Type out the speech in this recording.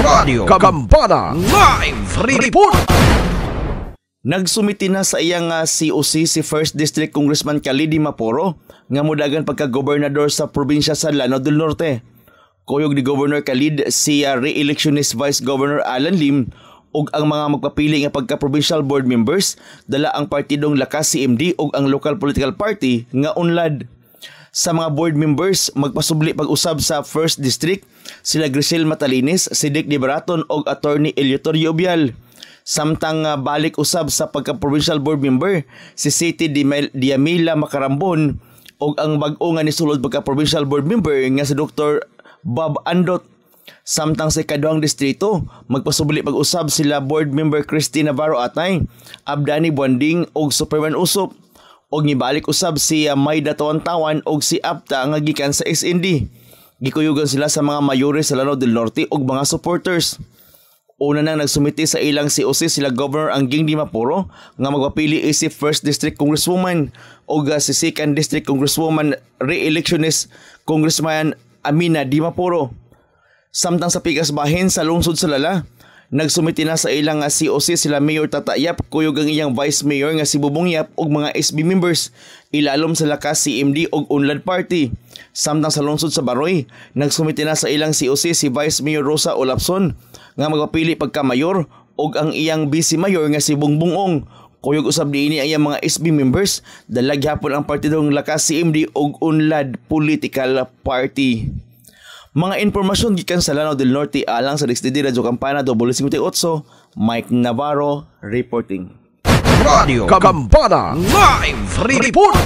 Radio Kampana Live Report! Nagsumiti na sa iyang COC ah, si 1st District Congressman Kalidi Maporo nga mudagan pagka-gobernador sa probinsya sa Lanao del Norte. Kuyog ni Governor Khalid si ah, re-electionist Vice Governor Alan Lim ug ang mga magpapili nga pagka-provincial board members dala ang partidong Lakas CMD ug ang local political party nga unlad sa mga board members magpasubli pag-usab sa 1st District sila Grisel Matalinis, Sidek Di Baraton ug Attorney Eleuterio Obial. Samtang uh, balik usab sa pagka-provincial board member si City Diamila Makarambon ug ang bag-o nga ni sulod pagka-provincial board member nga si Dr. Bob Andot Samtang sa ikaduhang distrito, magpasubli pag-usab sila board member Christy Navarro Atay, Abdani Buanding ug Superman Usop og nibalik usab si ah, Maida Tawan og si Apta nga gikan sa SND. Gikuyugan sila sa mga mayores sa Lanao del Norte og mga supporters. Una nang nagsumiti sa ilang COC sila Governor Angging Dimapuro nga magpapili isip 1st District Congresswoman og ah, si 2nd District Congresswoman re-electionist Congressman Amina Dimapuro. Samtang sa Pigas Bahin sa lungsod sa Lala, Nagsumiti na sa ilang nga COC sila Mayor Tatayap, kuyog ang iyang Vice Mayor nga si Bubong Yap ug mga SB members, ilalom sa lakas si MD ug Unlad Party. Samtang sa lungsod sa Baroy, nagsumiti na sa ilang COC si Vice Mayor Rosa Olapson nga magpapili pagka mayor ug ang iyang vice mayor nga si Bungbungong. Kuyog usab diini ang iyang mga SB members, dalag hapon ang partidong lakas si MD ug Unlad Political Party. Mga impormasyon gikan sa Lanao del Norte alang sa Dextidi Radyo Campana 258, Mike Navarro reporting. Radio Campana Live Report!